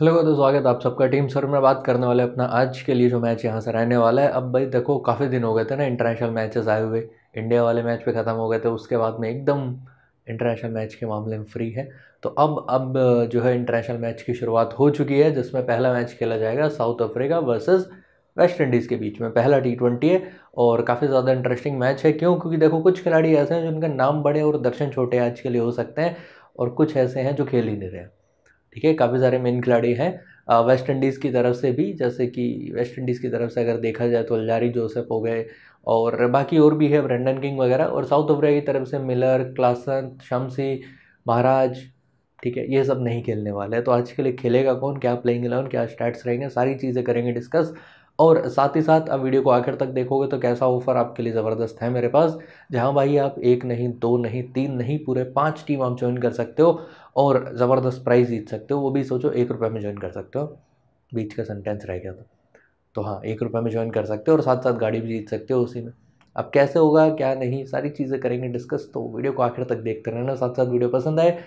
hello दोस्तों स्वागत आप सबका टीम सर में बात करने वाले अपना आज के लिए जो मैच यहाँ से रहने वाला है अब भाई देखो काफ़ी दिन हो गए थे ना इंटरनेशनल मैचेस आए हुए इंडिया वाले मैच पे ख़त्म हो गए थे उसके बाद में एकदम इंटरनेशनल मैच के मामले में फ्री है तो अब अब जो है इंटरनेशनल मैच की शुरुआत हो चुकी है जिसमें पहला मैच खेला जाएगा South Africa versus West Indies के बीच में पहला टी ट्वेंटी है और काफ़ी ज़्यादा इंटरेस्टिंग मैच है क्यों क्योंकि देखो कुछ खिलाड़ी ऐसे हैं जिनके नाम बड़े और दर्शन छोटे आज के लिए हो सकते हैं और कुछ ऐसे हैं जो खेल ही नहीं रहे ठीक है काफ़ी सारे मेन खिलाड़ी हैं वेस्ट इंडीज़ की तरफ से भी जैसे कि वेस्ट इंडीज़ की तरफ से अगर देखा जाए तो अल्जारी जोसेफ हो गए और बाकी और भी है ब्रेंडन किंग वगैरह और साउथ अफ्रीका की तरफ से मिलर क्लासन शमसी महाराज ठीक है ये सब नहीं खेलने वाले हैं तो आज के लिए खेलेगा कौन क्या प्लेइंग इलेवन क्या स्टैट्स रहेंगे सारी चीज़ें करेंगे डिस्कस और साथ ही साथ आप वीडियो को आखिर तक देखोगे तो कैसा ऑफर आपके लिए ज़बरदस्त है मेरे पास जहाँ भाई आप एक नहीं दो नहीं तीन नहीं पूरे पाँच टीम आप ज्वाइन कर सकते हो और ज़बरदस्त प्राइज़ जीत सकते हो वो भी सोचो एक रुपये में ज्वाइन कर सकते हो बीच का सेंटेंस रह गया था तो हाँ एक रुपये में ज्वाइन कर सकते हो और साथ साथ गाड़ी भी जीत सकते हो उसी में अब कैसे होगा क्या नहीं सारी चीज़ें करेंगे डिस्कस तो वीडियो को आखिर तक देखते रहना साथ साथ वीडियो पसंद आए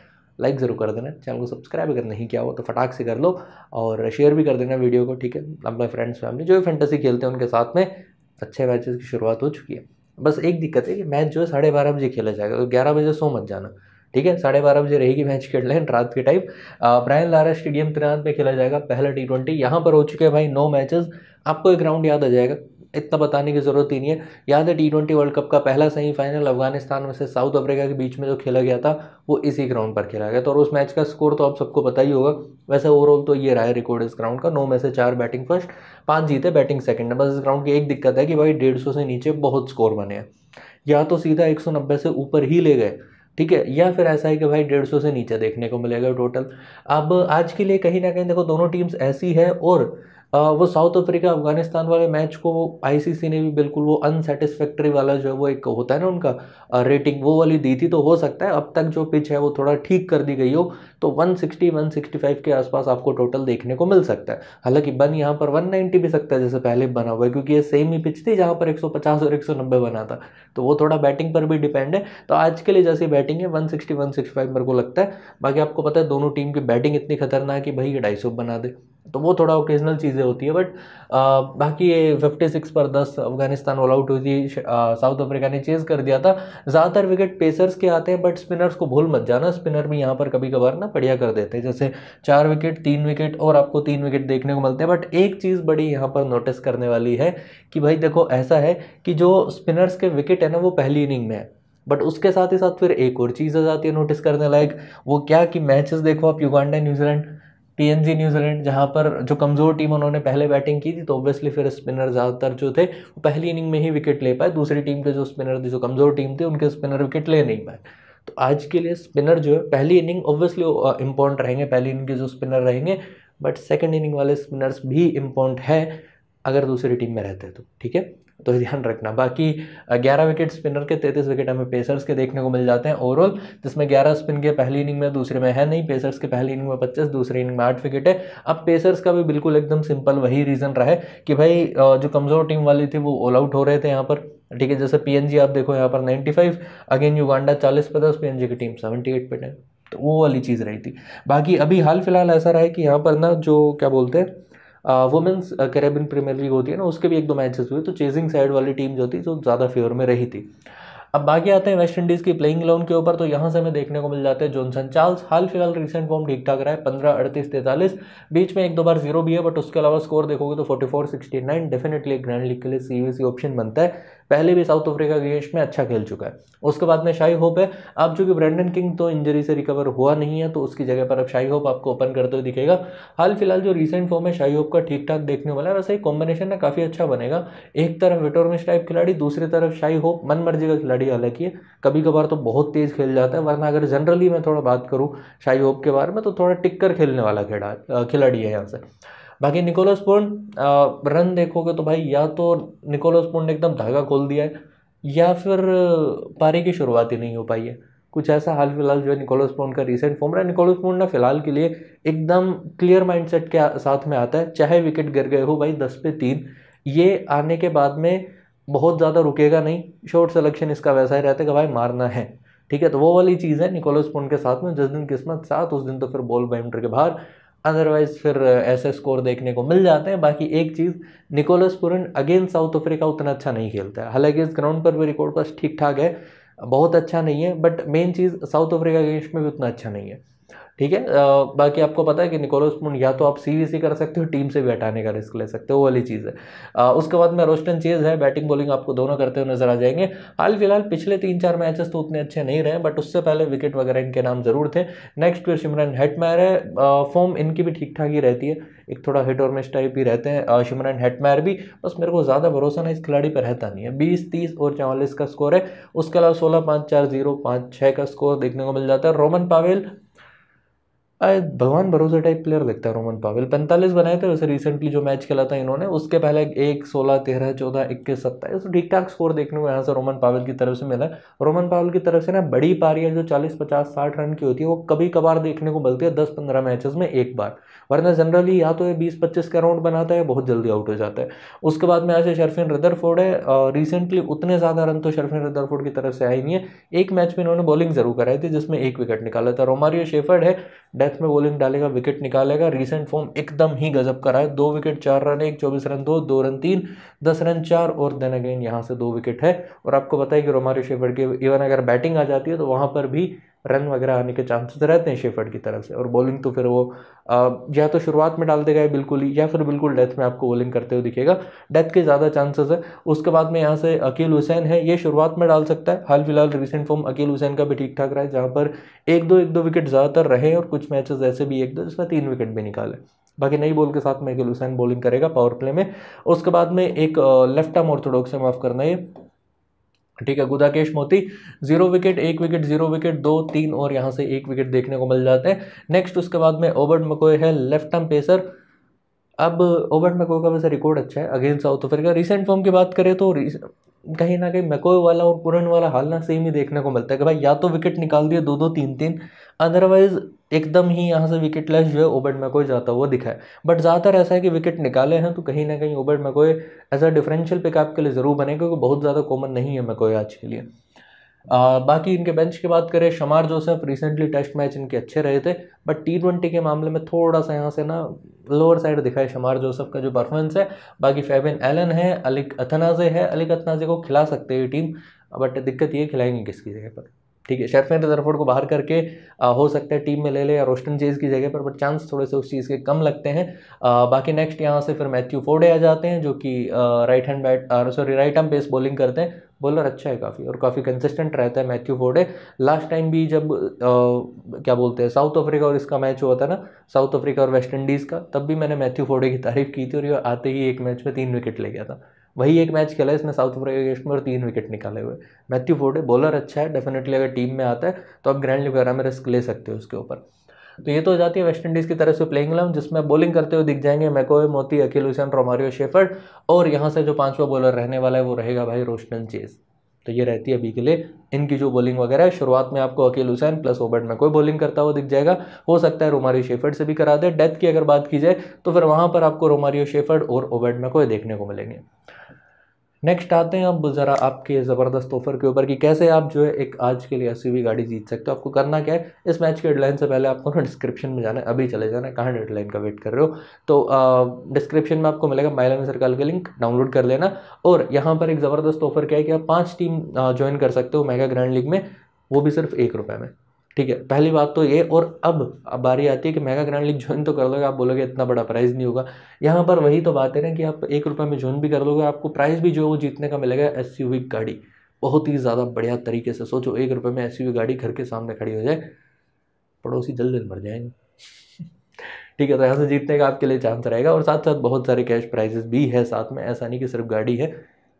लाइक ज़रूर कर देना चैनल को सब्सक्राइब अगर नहीं किया हो तो फटाक से कर लो और शेयर भी कर देना वीडियो को ठीक है अपने फ्रेंड्स फैमिली जो भी फैंटेसी खेलते हैं उनके साथ में अच्छे मैचेस की शुरुआत हो चुकी है बस एक दिक्कत है कि मैच जो है साढ़े बारह बजे खेला जाएगा तो ग्यारह बजे सो मत जाना ठीक है साढ़े बारह बजे रहेगी मैच खेल लें रात के टाइम ब्रायन लारा स्टेडियम तिरंत में खेला जाएगा पहला टी ट्वेंटी यहाँ पर हो चुके हैं भाई नौ मैचेस आपको एक राउंड याद आ जाएगा इतना बताने की ज़रूरत ही नहीं है याद है टी ट्वेंटी वर्ल्ड कप का पहला सेमीफाइनल अफगानिस्तान में से साउथ अफ्रीका के बीच में जो खेला गया था वो इसी ग्राउंड पर खेला गया था और उस मैच का स्कोर तो आप सबको पता ही होगा वैसे ओवरऑल तो ये रहा है रिकॉर्ड इस ग्राउंड का नौ में से चार बैटिंग फर्स्ट पाँच जीते बैटिंग सेकेंड बस इस ग्राउंड की एक दिक्कत है कि भाई डेढ़ से नीचे बहुत स्कोर बने हैं या तो सीधा एक से ऊपर ही ले गए ठीक है या फिर ऐसा है कि भाई डेढ़ सौ से नीचे देखने को मिलेगा टोटल अब आज के लिए कहीं ना कहीं देखो दोनों टीम्स ऐसी है और वो साउथ अफ्रीका अफगानिस्तान वाले मैच को आईसीसी ने भी बिल्कुल वो अनसेटिस्फैक्ट्री वाला जो है वो एक होता है ना उनका रेटिंग वो वाली दी थी तो हो सकता है अब तक जो पिच है वो थोड़ा ठीक कर दी गई हो तो 160 165 के आसपास आपको टोटल देखने को मिल सकता है हालांकि बन यहाँ पर 190 भी सकता है जैसे पहले बना हुआ है क्योंकि ये सेम ही पिच थी जहाँ पर 150 और 190 बना था तो वो थोड़ा बैटिंग पर भी डिपेंड है तो आज के लिए जैसी बैटिंग है वन सिक्सटी मेरे को लगता है बाकी आपको पता है दोनों टीम की बैटिंग इतनी खतरनाक है भाई ये ढाई बना दे तो वो थोड़ा ओकेजनल चीज़ें होती है बट बाकी ये फिफ्टी सिक्स पर दस अफगानिस्तान ऑल आउट हुई थी साउथ अफ्रीका ने चेज़ कर दिया था ज़्यादातर विकेट पेसर्स के आते हैं बट स्पिनर्स को भूल मत जाना स्पिनर भी यहाँ पर कभी कभार ना बढ़िया कर देते हैं जैसे चार विकेट तीन विकेट और आपको तीन विकेट देखने को मिलते हैं बट एक चीज़ बड़ी यहाँ पर नोटिस करने वाली है कि भाई देखो ऐसा है कि जो स्पिनर्स के विकेट है ना वो पहली इनिंग में है बट उसके साथ ही साथ फिर एक और चीज़ आ जाती है नोटिस करने लायक वो क्या कि मैचेस देखो आप युगांडा न्यूजीलैंड पीएनजी न्यूजीलैंड जहाँ पर जो कमज़ोर टीम उन्होंने पहले बैटिंग की थी तो ऑब्वियसली फिर स्पिनर ज़्यादातर जो थे वो पहली इनिंग में ही विकेट ले पाए दूसरी टीम के जो स्पिनर थी जो कमज़ोर टीम थी उनके स्पिनर विकेट ले नहीं पाए तो आज के लिए स्पिनर जो है पहली इनिंग ऑब्वियसली इम्पोर्टेंट रहेंगे पहली इनिंग के जो स्पिनर रहेंगे बट सेकेंड इनिंग वाले स्पिनर्स भी इम्पोर्टेंट है अगर दूसरी टीम में रहते हैं तो ठीक है तो ध्यान रखना बाकी 11 विकेट स्पिनर के 33 विकेट हमें पेसर्स के देखने को मिल जाते हैं ओवरऑल जिसमें 11 स्पिन के पहली इनिंग में दूसरे में है नहीं पेसर्स के पहली इनिंग में 25 दूसरी इनिंग में आठ विकेट है अब पेसर्स का भी बिल्कुल एकदम सिंपल वही रीज़न रहा है कि भाई जो कमज़ोर टीम वाली थी वो ऑल आउट हो रहे थे यहाँ पर ठीक है जैसे पीएनजी आप देखो यहाँ पर 95 अगेन युगांडा 40 पे दस पीएनजी की टीम 78 पे 10 तो वो वाली चीज़ रही थी बाकी अभी हाल फिलहाल ऐसा रहा है कि यहाँ पर ना जो क्या बोलते हैं वुमेंस कैरेबियन प्रीमियर लीग होती है ना उसके भी एक दो मैचेस हुए तो चेजिंग साइड वाली टीम जो थी जो ज़्यादा फेवर में रही थी अब बाकी आते हैं वेस्ट इंडीज़ की प्लेइंग लाउन के ऊपर तो यहाँ से हमें देखने को मिल जाते हैं जॉनसन चार्ल्स हाल फिलहाल रिसेंट फॉर्म ठीक ठाक रहा है पंद्रह अड़तीस तैंतालीस बीच में एक दो बार जीरो भी है बट उसके अलावा स्कोर देखोगे तो forty four sixty nine definitely grand league के लिए सी ऑप्शन बनता है पहले भी साउथ अफ्रीका के गेस्ट में अच्छा खेल चुका है उसके बाद में शाही होप है अब चूंकि ब्रेंडन किंग तो इंजरी से रिकवर हुआ नहीं है तो उसकी जगह पर अब शाही होप आपको ओपन करते हुए दिखेगा हाल फिलहाल जो रिसेंट फॉर्म है शाही होप का ठीक ठाक देखने वाला है वैसे ही कॉम्बिनेशन ना काफ़ी अच्छा बनेगा एक तरफ विटोरमिश टाइप खिलाड़ी दूसरी तरफ शाही होप मन मर्जी का खिलाड़ी हालांकि कभी कभार तो बहुत तेज़ खेल जाता है वरना अगर जनरली मैं थोड़ा बात करूँ शाही होप के बारे में तो थोड़ा टिक्कर खेलने वाला खिलाड़ी है यहाँ से बाकी निकोलस पोर्न रन देखोगे तो भाई या तो निकोलस पोर्न ने एकदम धागा खोल दिया है या फिर पारी की शुरुआत ही नहीं हो पाई है कुछ ऐसा हाल फिलहाल जो है निकोलस पोन का रिसेंट फॉर्म रहा निकोलस पोन ना फिलहाल के लिए एकदम क्लियर माइंडसेट के साथ में आता है चाहे विकेट गिर गए हो भाई दस पे तीन ये आने के बाद में बहुत ज़्यादा रुकेगा नहीं शॉर्ट सेलेक्शन इसका वैसा ही रहता है कि भाई मारना है ठीक है तो वो वाली चीज़ है निकोलस पोन के साथ में जिस दिन किस्मत साथ उस दिन तो फिर बॉल बाइंडर के बाहर अदरवाइज फिर ऐसे स्कोर देखने को मिल जाते हैं बाकी एक चीज़ Nicholas Pooran again South Africa उतना अच्छा नहीं खेलता है हालांकि इस ग्राउंड पर भी रिकॉर्ड पास ठीक ठाक है बहुत अच्छा नहीं है बट मेन चीज़ साउथ अफ्रीका अगेंस्ट में भी उतना अच्छा नहीं है ठीक है बाकी आपको पता है कि निकोलस पुंड या तो आप सीवीसी कर सकते हो टीम से भी हटाने का रिस्क ले सकते हो वो वाली चीज़ है आ, उसके बाद में रोस्टन चीज है बैटिंग बॉलिंग आपको दोनों करते हुए नजर आ जाएंगे हाल फिलहाल पिछले तीन चार मैचेस तो उतने अच्छे नहीं रहे बट उससे पहले विकेट वगैरह इनके नाम जरूर थे नेक्स्ट फिर सिमरन हेटमैर है फॉर्म इनकी भी ठीक ठाक ही रहती है एक थोड़ा हिट और मिस टाइप ही रहते हैं शिमरन हेटमैर भी बस मेरे को ज़्यादा भरोसा ना इस खिलाड़ी पर रहता नहीं है बीस तीस और चवालीस का स्कोर है उसके अलावा सोलह पाँच चार जीरो पाँच छः का स्कोर देखने को मिल जाता है रोमन पावेल भगवान भरोसा टाइप प्लेयर लगता है रोमन पावेल पैंतालीस बनाए थे वैसे रिसेंटली जो मैच खेला था इन्होंने उसके पहले एक सोलह तेरह चौदह इक्कीस सत्ताईस तो ठीक ठाक स्कोर देखने को यहाँ से रोमन पावेल की तरफ से मिला है रोमन पावेल की तरफ से ना बड़ी पारियाँ जो चालीस पचास साठ रन की होती है वो कभी कभार देखने को मिलती है दस पंद्रह मैचेस में एक बार वरना जनरली या तो ये बीस पच्चीस का राउंड बनाता है बहुत जल्दी आउट हो जाता है उसके बाद में आज से शर्फिन रदरफोर्ड है रिसेंटली उतने ज़्यादा रन तो शर्फिन रदरफोर्ड की तरफ से आई नहीं है एक मैच में इन्होंने बॉलिंग जरूर कराई थी जिसमें एक विकेट निकाला था रोमारियो शेफर्ड है डेथ में बॉलिंग डालेगा विकेट निकालेगा रिसेंट फॉर्म एकदम ही गजब करा है दो विकेट चार रन एक चौबीस रन दो दो रन तीन दस रन चार और देन अगेन यहाँ से दो विकेट है और आपको बताया कि रोमारी शेफर्ड की इवन अगर बैटिंग आ जाती है तो वहाँ पर भी रन वगैरह आने के चांसेस रहते हैं शेफर्ड की तरफ से और बॉलिंग तो फिर वो या तो शुरुआत में डाल देगा बिल्कुल ही या फिर बिल्कुल डेथ में आपको बॉलिंग करते हुए दिखेगा डेथ के ज़्यादा चांसेस है उसके बाद में यहाँ से अकील हुसैन है ये शुरुआत में डाल सकता है हाल फिलहाल रिसेंट फॉर्म अकील हुसैन का भी ठीक ठाक रहा है जहाँ पर एक दो एक दो विकेट ज़्यादातर रहे और कुछ मैचेस ऐसे भी एक दो जिसमें तीन विकेट भी निकाले बाकी नई बॉल के साथ में अकील हुसैन बॉलिंग करेगा पावर प्ले में उसके बाद में एक लेफ्ट आर्म ऑर्थोडॉक्स से माफ़ करना है ठीक है गुदाकेश मोती जीरो विकेट एक विकेट जीरो विकेट दो तीन और यहाँ से एक विकेट देखने को मिल जाते हैं नेक्स्ट उसके बाद में ओबर्ट मकोय है लेफ्ट टर्म पेसर अब ओबर्ट मकोय का वैसे रिकॉर्ड अच्छा है against South Africa recent form की बात करें तो कहीं ना कहीं मैकोय वाला और पुरन वाला हाल ना सेम ही देखने को मिलता है कि भाई या तो विकेट निकाल दिए दो दो तीन तीन अदरवाइज़ एकदम ही यहाँ से विकेट लेस जो है ओबर्ट मैकोय जाता हुआ दिखा है बट ज़्यादातर ऐसा है कि विकेट निकाले हैं तो कहीं ना कहीं Obed McCoy as a differential pickup के लिए ज़रूर बने क्योंकि बहुत ज़्यादा कॉमन नहीं है मैकोय आज के लिए आ, बाकी इनके बेंच की बात करें Shamar Joseph recently test match इनके अच्छे रहे थे बट टी ट्वेंटी के मामले में थोड़ा सा यहाँ से ना लोअर साइड दिखा है शमार जोसेफ का जो परफॉर्मेंस है बाकी फेबिन एलन है अलिक अथनाजे है अलिक अथनाजे को खिला सकते हैं टीम बट दिक्कत ये खिलाएंगे किसकी जगह पर ठीक है शर्फेन रदरफोर्ड को बाहर करके आ, हो सकता है टीम में ले ले या रोस्टन चेज की जगह पर बट चांस थोड़े से उस चीज़ के कम लगते हैं आ, बाकी नेक्स्ट यहाँ से फिर मैथ्यू फोर्डे आ जाते हैं जो कि right hand bat sorry right arm pace bowling करते हैं बॉलर अच्छा है काफ़ी और काफ़ी कंसिस्टेंट रहता है मैथ्यू फोर्डे लास्ट टाइम भी जब आ, क्या बोलते हैं साउथ अफ्रीका और इसका मैच हुआ था ना साउथ अफ्रीका और वेस्ट इंडीज़ का तब भी मैंने मैथ्यू फोर्डे की तारीफ की थी और ये आते ही एक मैच में तीन विकेट ले गया था वही एक मैच खेला इसने साउथ अफ्रीका गेस्ट में और तीन विकेट निकाले हुए मैथ्यू फोर्डे बॉलर अच्छा है डेफिनेटली अगर टीम में आता है तो आप ग्रैंड लिवेरा में रिस्क ले सकते हो उसके ऊपर तो ये तो हो जाती है वेस्ट इंडीज़ की तरफ से प्लेइंग इलेवन जिसमें बॉलिंग करते हुए दिख जाएंगे मैकोवे मोती अखिल हुसैन रोमारियो शेफर्ड और यहाँ से जो पाँचवा बॉलर रहने वाला है वो रहेगा भाई रोशनन चेज़ तो ये रहती है अभी के लिए इनकी जो बॉलिंग वगैरह है शुरुआत में आपको अकेल हुसैन प्लस ओबर्ट में कोई बॉलिंग करता हुआ दिख जाएगा हो सकता है रोमारियो शेफर्ड से भी करा दे डेथ की अगर बात की जाए तो फिर वहाँ पर आपको रोमारियो शेफर्ड और ओबर्ट में कोई देखने को मिलेंगे नेक्स्ट आते हैं अब ज़रा आपके ज़बरदस्त ऑफर के ऊपर कि कैसे आप जो है एक आज के लिए एस गाड़ी जीत सकते हो आपको करना क्या है इस मैच की हेडलाइन से पहले आपको ना डिस्क्रिप्शन में जाना है अभी चले जाना है कहाँ डेडलाइन का वेट कर रहे हो तो डिस्क्रिप्शन में आपको मिलेगा माइलन सरकाल का लिंक डाउनलोड कर लेना और यहाँ पर एक ज़बरदस्त ऑफर क्या है कि आप पाँच टीम ज्वाइन कर सकते हो मेगा ग्रैंड लीग में वो भी सिर्फ एक रुपये में ठीक है पहली बात तो ये और अब अब बारी आती है कि मेगा ग्रैंड लीग ज्वाइन तो कर दोगे आप बोलोगे इतना बड़ा प्राइज़ नहीं होगा यहाँ पर वही तो बात है ना कि आप एक रुपये में ज्वाइन भी कर लोगे आपको प्राइज़ भी जो है वो जीतने का मिलेगा एस गाड़ी बहुत ही ज़्यादा बढ़िया तरीके से सोचो एक रुपये में एस गाड़ी घर के सामने खड़ी हो जाए पड़ोसी जल्द जल्द मर जाएंगे ठीक है तो यहाँ से जीतने का आपके लिए चांस रहेगा और साथ साथ बहुत सारे कैश प्राइजेस भी है साथ में ऐसा नहीं कि सिर्फ गाड़ी है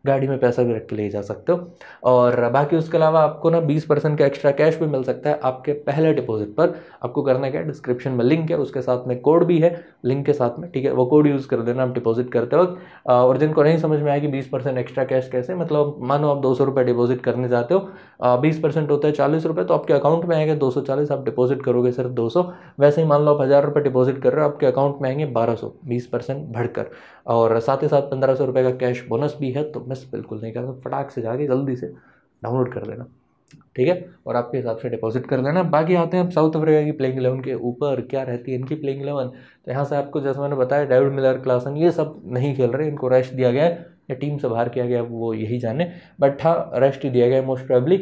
गाड़ी में पैसा भी रख के ले जा सकते हो और बाकी उसके अलावा आपको ना बीस परसेंट का एक्स्ट्रा कैश भी मिल सकता है आपके पहले डिपॉजिट पर आपको करना क्या है डिस्क्रिप्शन में लिंक है उसके साथ में कोड भी है लिंक के साथ में ठीक है वो कोड यूज़ कर देना आप डिपॉजिट करते वक्त और जिनको नहीं समझ में आया कि बीस परसेंट एक्स्ट्रा कैश कैसे मतलब मानो आप दो सौ रुपये डिपॉजिट करने जाते हो बीस परसेंट होता है चालीस रुपये तो आपके अकाउंट में आएंगे दो सौ चालीस आप डिपॉजिट करोगे सिर्फ दो सौ वैसे ही मान लो आप हज़ार रुपये डिपॉजिट कर रहे हो आपके अकाउंट में आएंगे बारह सौ बीस परसेंट बढ़कर और साथ ही साथ पंद्रह सौ रुपये का कैश बोनस भी है तो मैं बस बिल्कुल नहीं करना फटाक से जाके जल्दी से डाउनलोड कर देना ठीक है और आपके हिसाब से डिपॉजिट कर देना बाकी आते हैं अब साउथ अफ्रीका की प्लेइंग इलेवन के ऊपर क्या रहती है इनकी प्लेइंग इलेवन तो यहाँ से आपको जैसे मैंने बताया डेविड मिलर क्लासन ये सब नहीं खेल रहे इनको रेस्ट दिया गया है या टीम से बाहर किया गया वो यही जाने बट हाँ रेस्ट दिया गया मोस्ट प्रॉब्ली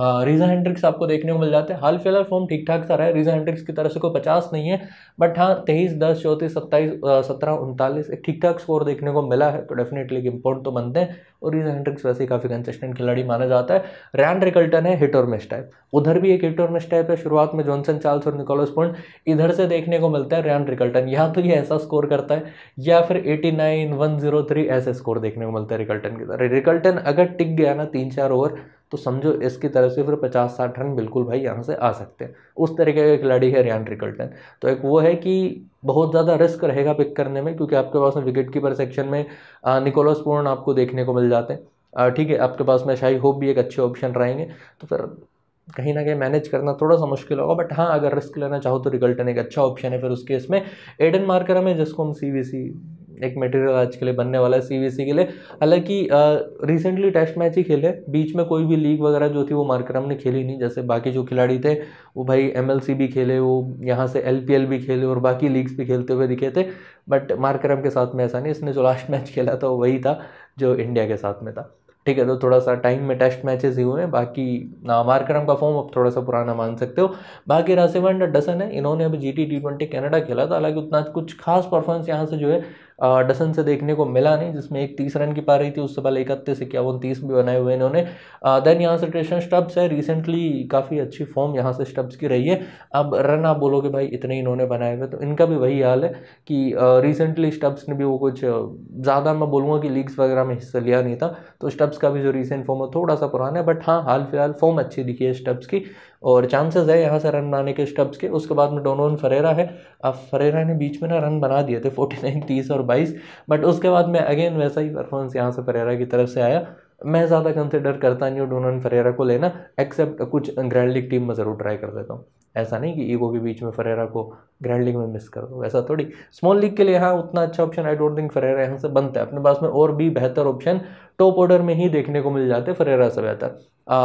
रीजा हाँ, हेंड्रिक्स आपको देखने को मिल जाते हैं हाल फिलहाल फॉर्म ठीक ठाक सा रहा है रीजा हेंड्रिक्स की तरफ से कोई पचास नहीं है बट हाँ तेईस दस चौंतीस सत्ताईस सत्रह उनतालीस एक ठीक ठाक स्कोर देखने को मिला है तो डेफिनेटली एक इम्पोर्ट तो बनते हैं और रीजा हेंड्रिक्स वैसे ही काफ़ी कंसिस्टेंट खिलाड़ी माना जाता है रैन रिकल्टन है हिट और मिस टाइप उधर भी एक हिट और मिस टाइप है शुरुआत में जॉनसन चार्ल्स और निकोलस पॉइंट इधर से देखने को मिलता है रैन रिकल्टन या तो ये ऐसा स्कोर करता है या फिर eighty nine one zero three ऐसे स्कोर देखने को मिलता है रिकल्टन के तरह रिकल्टन अगर टिक गया ना तीन चार ओवर तो समझो इसकी तरफ से फिर पचास साठ रन बिल्कुल भाई यहाँ से आ सकते हैं उस तरीके का खिलाड़ी है रियान रिकल्टन तो एक वो है कि बहुत ज़्यादा रिस्क रहेगा पिक करने में क्योंकि आपके पास में विकेट कीपर सेक्शन में निकोलस पूर्ण आपको देखने को मिल जाते हैं ठीक है आपके पास में शाही होप भी एक अच्छे ऑप्शन रहेंगे तो फिर कहीं ना कहीं मैनेज करना थोड़ा सा मुश्किल होगा बट हाँ अगर रिस्क लेना चाहो तो रिकल्टन एक अच्छा ऑप्शन है फिर उसके इसमें एडन मार्कर में जिसको हम सी एक मटेरियल आज के लिए बनने वाला है सीवीसी के लिए हालांकि रिसेंटली टेस्ट मैच ही खेले बीच में कोई भी लीग वगैरह जो थी वो मार्क्रम ने खेली नहीं जैसे बाकी जो खिलाड़ी थे वो भाई एम भी खेले वो यहाँ से एल भी खेले और बाकी लीग्स भी खेलते हुए दिखे थे बट मार्क्रम के साथ में ऐसा नहीं इसने जो लास्ट मैच खेला था वही था जो इंडिया के साथ में था ठीक है तो थोड़ा सा टाइम में टेस्ट मैचेस ही हुए हैं बाकी मार्करम का फॉर्म अब थोड़ा सा पुराना मान सकते हो बाकी रासिवन डसन है इन्होंने अभी G T T twenty Canada खेला था हालांकि उतना कुछ खास परफॉर्मेंस यहाँ से जो है डसन से देखने को मिला नहीं जिसमें एक तीस रन की पा रही थी उससे पहले इकतीस इक्यावन तीस भी बनाए हुए इन्होंने देन यहाँ से ट्रेशन स्टब्स है रिसेंटली काफ़ी अच्छी फॉर्म यहाँ से स्टब्स की रही है अब रन आप बोलोगे भाई इतने इन्होंने बनाए हुए तो इनका भी वही हाल है कि रिसेंटली स्टब्स ने भी वो कुछ ज़्यादा मैं बोलूँगा कि लीग्स वगैरह में हिस्सा लिया नहीं था तो स्टब्स का भी जो रिसेंट फॉर्म है थोड़ा सा पुराना है बट हाँ हाल फिलहाल फॉर्म अच्छी दिखी है स्टब्स की और चांसेस है यहाँ से रन बनाने के स्टब्स के उसके बाद में डोनोन फरेरा है अब फरेरा ने बीच में ना रन बना दिए थे फोर्टी नाइन तीस और बाईस बट उसके बाद में अगेन वैसा ही परफॉर्मेंस यहाँ से फरेरा की तरफ से आया मैं ज़्यादा कंसिडर करता नहीं हूँ डोनोन फरेरा को लेना एक्सेप्ट कुछ ग्रैंड लीग टीम में ज़रूर ट्राई कर देता हूँ ऐसा नहीं कि ईगो के बीच में फरेरा को ग्रैंड लीग में मिस कर दो ऐसा थोड़ी स्मॉल लीग के लिए हाँ उतना अच्छा option I don't think Ferreira यहाँ से बनता है अपने पास में और भी बेहतर ऑप्शन टॉप ऑर्डर में ही देखने को मिल जाते फरेरा से बेहतर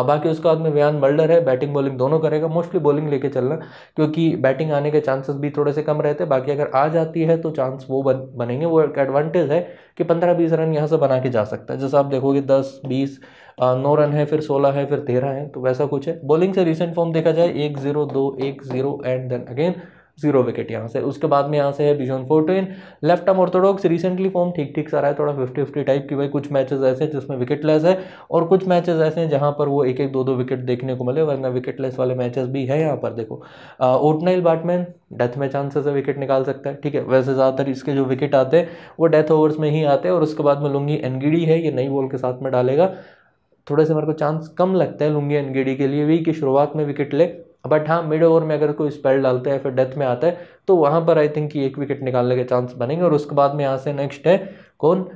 बाकी उसके बाद में व्यान मल्डर है बैटिंग बॉलिंग दोनों करेगा मोस्टली बॉलिंग लेके चलना क्योंकि बैटिंग आने के चांसेस भी थोड़े से कम रहते हैं बाकी अगर आ जाती है तो चांस वो बन बनेंगे वो एक एडवांटेज है कि पंद्रह बीस रन यहाँ से बना के जा सकता है जैसे आप देखोगे दस बीस नौ रन है फिर सोलह है फिर तेरह है तो वैसा कुछ है बॉलिंग से रिसेंट फॉर्म देखा जाए एक जीरो दो एक zero and then again zero wicket यहाँ से उसके बाद में यहाँ से है Bjorn Fortuin left arm orthodox recently form ठीक ठीक सा रहा है थोड़ा फिफ्टी फिफ्टी टाइप की भाई कुछ मैचेस ऐसे हैं जिसमें विकेट लेस है और कुछ मैचेस ऐसे हैं जहाँ पर वो एक एक दो दो विकेट देखने को मिले वरना विकेट लेस वाले मैचेस भी है यहाँ पर देखो ओटनाइल बैटमैन डेथ में चांसेस है विकेट निकाल सकता है ठीक है वैसे ज़्यादातर इसके जो विकेट आते हैं वो डेथ ओवर्स में ही आते हैं और उसके बाद में लुंगी एनगिडी है ये नई बॉल के साथ में डालेगा थोड़े से मेरे को चांस कम लगता है लुंगी एनगिडी के लिए भी कि शुरुआत में विकेट ले बट हाँ मिड ओवर में अगर कोई स्पेल डालते हैं फिर डेथ में आता है तो वहाँ पर आई थिंक एक विकेट निकालने के चांस बनेंगे और उसके बाद में यहाँ से नेक्स्ट है कौन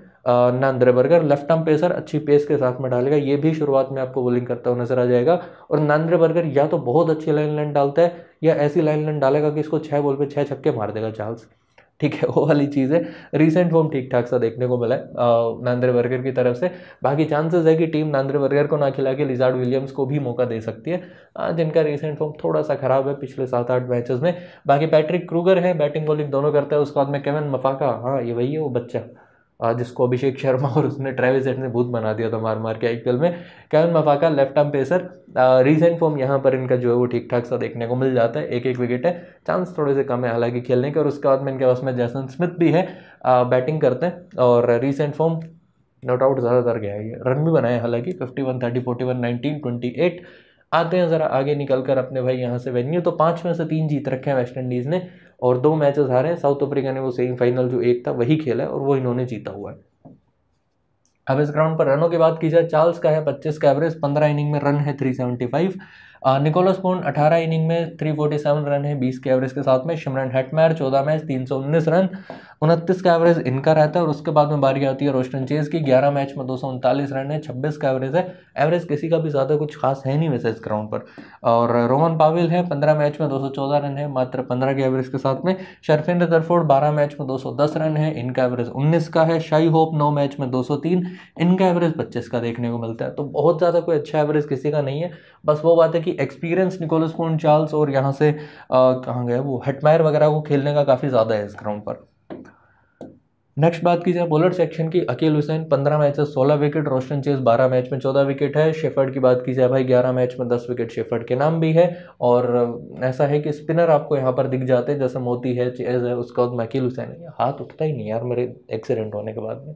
Nandre Burger left arm pacer अच्छी पेस के साथ में डालेगा ये भी शुरुआत में आपको बॉलिंग करता हुआ नजर आ जाएगा और नांद्रे बर्गर या तो बहुत अच्छी लाइन लाइन डालता है या ऐसी लाइन लाइन डालेगा कि इसको छः बॉल पर छः छक्के मार देगा चार्ल्स ठीक है वो वाली चीज़ है रिसेंट फॉर्म ठीक ठाक सा देखने को मिला है नांद्रे बर्गर की तरफ से बाकी चांसेस है कि टीम नांद्रे बर्गर को ना खिला के लिजार्ड विलियम्स को भी मौका दे सकती है आ, जिनका रिसेंट फॉर्म थोड़ा सा खराब है पिछले सात आठ मैचेस में बाकी पैट्रिक क्रूगर है बैटिंग बॉलिंग दोनों करता है उसके बाद में केवन मफाका हाँ ये वही है वो बच्चा जिसको अभिषेक शर्मा और उसने ट्रेविस एट ने बहुत बना दिया था मार मार के आईपीएल में Kwena Maphaka left arm pacer recent form यहाँ पर इनका जो है वो ठीक ठाक सा देखने को मिल जाता है एक एक विकेट है चांस थोड़े से कम है हालांकि खेलने के और उसके बाद में इनके पास में जैसन स्मिथ भी है आ, बैटिंग करते हैं और रीसेंट फॉर्म नो डाउट ज़्यादातर गया है रन भी बनाए हालांकि fifty one thirty forty one nineteen twenty eight आते हैं ज़रा आगे निकल कर अपने भाई यहाँ से वेन्यू तो पाँच में से तीन जीत रखे हैं वेस्ट इंडीज़ ने और दो मैचेस हारे हैं साउथ अफ्रीका ने वो सेमीफाइनल जो एक था वही खेला है और वो इन्होंने जीता हुआ है अब इस ग्राउंड पर रनों की बात की जाए चार्ल्स का है पच्चीस का एवरेज पंद्रह इनिंग में रन है three seventy five Nicholas Pooran 18 inning में 347 रन है 20 के एवरेज के साथ में शिमरन हेटमैर 14 मैच 319 रन उनतीस का एवरेज इनका रहता है और उसके बाद में बारी आती है रोस्टन चेज की 11 मैच में दो रन है 26 का एवरेज है एवरेज किसी का भी ज़्यादा कुछ खास है नहीं वैसे इस ग्राउंड पर और रोमन पाविल है पंद्रह मैच में दो रन है मात्र पंद्रह के एवरेज के साथ में शर्फिन रदरफोर्ड बारह मैच में दो रन है इनका एवरेज उन्नीस का है शाही होप नौ मैच में दो इनका एवरेज पच्चीस का देखने को मिलता है तो बहुत ज़्यादा कोई अच्छा एवरेज किसी का नहीं है बस वो बात है कि एक्सपीरियंस निकोलस पोन चार्ल्स और यहाँ से कहाँ गया वो हटमायर वगैरह को खेलने का काफ़ी ज़्यादा है इस ग्राउंड पर नेक्स्ट बात की जाए बॉलर सेक्शन की अकेल हुसैन पंद्रह मैच है सोलह विकेट रोशन चेज बारह मैच में चौदह विकेट है शेफर्ड की बात की जाए भाई ग्यारह मैच में दस विकेट शेफर्ड के नाम भी है और ऐसा है कि स्पिनर आपको यहाँ पर दिख जाते हैं जैसे मोती है चेज है उसका बाद में हुसैन हाथ उठता ही नहीं यार मेरे एक्सीडेंट होने के बाद में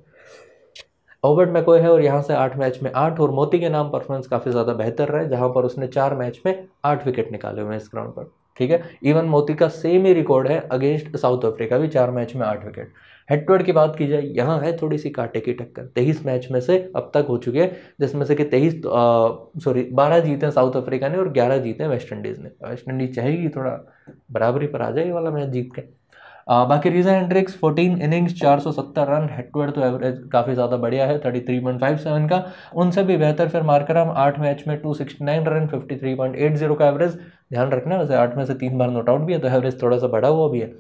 ओबर्ट मैको है और यहाँ से आठ मैच में आठ और मोती के नाम परफॉर्मेंस काफ़ी ज़्यादा बेहतर रहा है जहाँ पर उसने चार मैच में आठ विकेट निकाले हुए हैं इस ग्राउंड पर ठीक है इवन मोती का सेम ही रिकॉर्ड है अगेंस्ट साउथ अफ्रीका भी चार मैच में आठ विकेट हेड टू हेड की बात की जाए यहाँ है थोड़ी सी कांटे की टक्कर तेईस मैच में से अब तक हो चुके हैं जिसमें से कि तेईस सॉरी बारह जीते हैं साउथ अफ्रीका ने और ग्यारह जीते हैं वेस्ट इंडीज़ ने वेस्ट इंडीज़ चाहेगी थोड़ा बराबरी पर आ जाए ये वाला मैच जीत के बाकी Reeza Hendricks 14 innings 470 run head to head तो एवरेज काफ़ी ज़्यादा बढ़िया है 33.57 का उनसे भी बेहतर फिर हम आठ मैच में 269 रन 53.80 का एवरेज ध्यान रखना वैसे आठ में से तीन बार नोट आउट भी है तो एवरेज थोड़ा सा बढ़ा हुआ भी है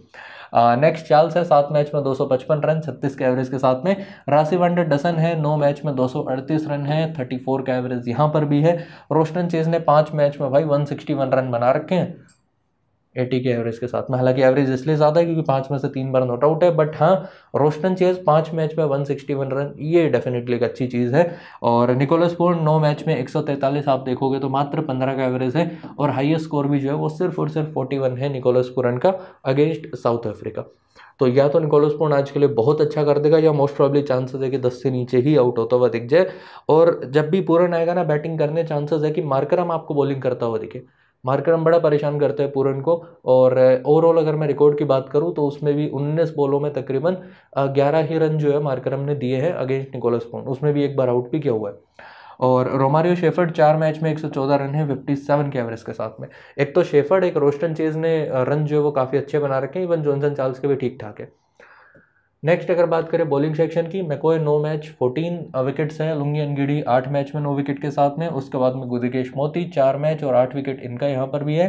नेक्स्ट चार्ल्स है सात मैच में 255 रन 36 के एवरेज के साथ में राशि वंडर डसन है नौ मैच में 238 रन है 34 का एवरेज यहाँ पर भी है रोशन चेज ने पाँच मैच में भाई 161 रन बना रखे हैं एटी के एवरेज के साथ में हालांकि एवरेज इसलिए ज़्यादा है क्योंकि पाँच में से तीन बार नॉट आउट है बट हाँ रोस्टन चेज पाँच मैच में वन सिक्सटी वन रन ये डेफिनेटली एक अच्छी चीज़ है और निकोलस पोर्न नौ मैच में एक सौ तैंतालीस आप देखोगे तो मात्र पंद्रह का एवरेज है और हाइएस्ट स्कोर भी जो है वो सिर्फ और सिर्फ फोर्टी वन है निकोलस पुरन का अगेंस्ट साउथ अफ्रीका तो या तो निकोलस पोर्न आज के लिए बहुत अच्छा कर देगा या मोस्ट प्रॉब्ली चांसेस है कि दस से नीचे ही आउट होता हुआ दिख जाए और जब भी पूरन आएगा ना बैटिंग करने चांसेस है कि मार्करम आपको बॉलिंग करता हुआ दिखे मार्करम बड़ा परेशान करते हैं पूरन को और ओवरऑल अगर मैं रिकॉर्ड की बात करूं तो उसमें भी 19 बॉलों में तकरीबन 11 ही रन जो है मार्करम ने दिए हैं अगेंस्ट निकोलस पोन उसमें भी एक बार आउट भी किया हुआ है और रोमारियो शेफर्ड चार मैच में 114 रन है 57 के एवरेज के साथ में एक तो शेफर्ड एक रोस्टन चेज ने रन जो है वो काफ़ी अच्छे बना रखे हैं इवन जॉनसन चार्ल्स के भी ठीक ठाक है नेक्स्ट अगर बात करें बॉलिंग सेक्शन की मैकोए नो मैच फोर्टीन विकेट्स हैं लुंगी अनगिडी आठ मैच में नो विकेट के साथ में उसके बाद में गुदिकेश मोती चार मैच और आठ विकेट इनका यहाँ पर भी है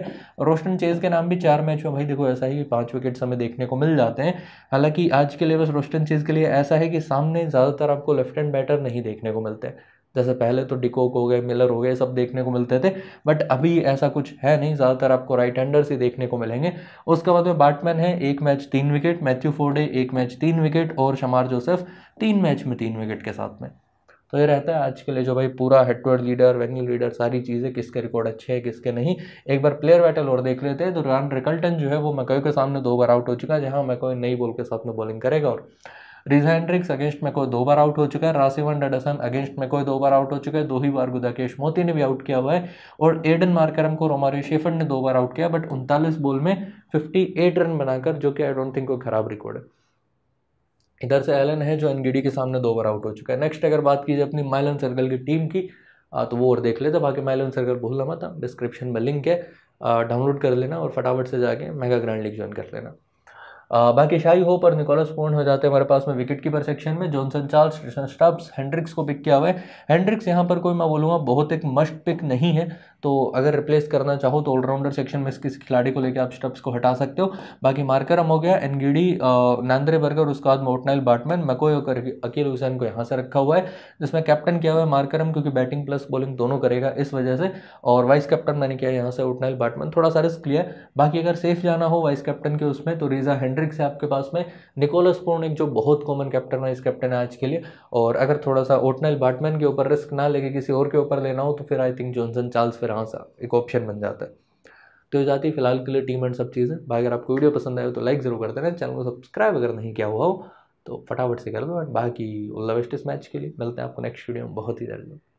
रोशन चेज के नाम भी चार मैच में भाई देखो ऐसा ही पाँच विकेट्स हमें देखने को मिल जाते हैं हालांकि आज के लिए बस रोशन चेज के लिए ऐसा है कि सामने ज़्यादातर आपको लेफ्ट हैंड बैटर नहीं देखने को मिलते हैं जैसे पहले तो डिकोक हो गए मिलर हो गए सब देखने को मिलते थे बट अभी ऐसा कुछ है नहीं ज़्यादातर आपको राइट हैंडर्स ही देखने को मिलेंगे उसके बाद में बैटमैन है एक मैच तीन विकेट मैथ्यू फोर्डे एक मैच तीन विकेट और शमार जोसेफ तीन मैच में तीन विकेट के साथ में तो ये रहता है आज के लिए जो भाई पूरा हेडवर्ड लीडर वेन्यू लीडर सारी चीज़ें किसके रिकॉर्ड अच्छे हैं किसके नहीं एक बार प्लेयर बैटल और देख लेते हैं तो रन रिकल्टन जो है वो मकई के सामने दो बार आउट हो चुका है जहाँ मकई नई बॉल के साथ में बॉलिंग करेगा और रिजा हेंड्रिक्स अगेंस्ट में कोई दो बार आउट हो चुका है राशिवन डडसन अगेंस्ट में कोई दो बार आउट हो चुका है दो ही बार गुदाकेश मोती ने भी आउट किया हुआ है और एडन मार्करम को रोमारी शेफर्ड ने दो बार आउट किया बट उनतालीस बॉल में फिफ्टी एट रन बनाकर जो कि आई डोंट थिंक कोई खराब रिकॉर्ड है इधर से एलन है जो एनगीडी के सामने दो बार आउट हो चुका है नेक्स्ट अगर बात की जाए अपनी माइलन सर्कल की टीम की आ, तो वो और देख लेते बाकी माइलन सर्कल भूलना मत डिस्क्रिप्शन हाँ, में लिंक है डाउनलोड कर लेना और फटाफट से जाके मेगा ग्रैंड लीग ज्वाइन कर लेना बाकी शाही होप और निकोलस पोर्ट हो जाते हैं हमारे पास में विकेट कीपर सेक्शन में जॉनसन चार्ल्स स्टब्स हेंड्रिक्स को पिक किया हुआ है हेंड्रिक्स यहाँ पर कोई मैं बोलूँगा बहुत एक मस्ट पिक नहीं है तो अगर रिप्लेस करना चाहो तो ऑलराउंडर सेक्शन में किसी खिलाड़ी को लेकर आप स्टप्स को हटा सकते हो बाकी मार्करम हो गया एनगिडी नांद्रे बर्गर उसके बाद मोटनाइल बाटमैन मकोय और अकील हुसैन को यहाँ से रखा हुआ है जिसमें कैप्टन किया हुआ है मार्करम क्योंकि बैटिंग प्लस बॉलिंग दोनों करेगा इस वजह से और वाइस कैप्टन मैंने किया यहाँ से ओटनाइल बाटमैन थोड़ा सा रिस्क लिया बाकी अगर सेफ जाना हो वाइस कैप्टन के उसमें तो रीजा हैंड्रिक्स है आपके पास में निकोलस पोर्निक जो बहुत कॉमन कैप्टन वाइस कैप्टन है आज के लिए और अगर थोड़ा सा ओटनाइल बाटमैन के ऊपर रिस्क ना लेके किसी और के ऊपर लेना हो तो फिर आई थिंक जॉनसन चार्ल्स फिर फिर हाँ सा एक ऑप्शन बन जाता है तो ये जाती है फिलहाल के लिए टीम एंड सब चीज़ें बाकी अगर आपको वीडियो पसंद आए तो लाइक ज़रूर कर देना चैनल को सब्सक्राइब अगर नहीं किया हुआ हो तो फटाफट से कर दो एंड बाकी बेस्ट इस मैच के लिए मिलते हैं आपको नेक्स्ट वीडियो में बहुत ही जल्दी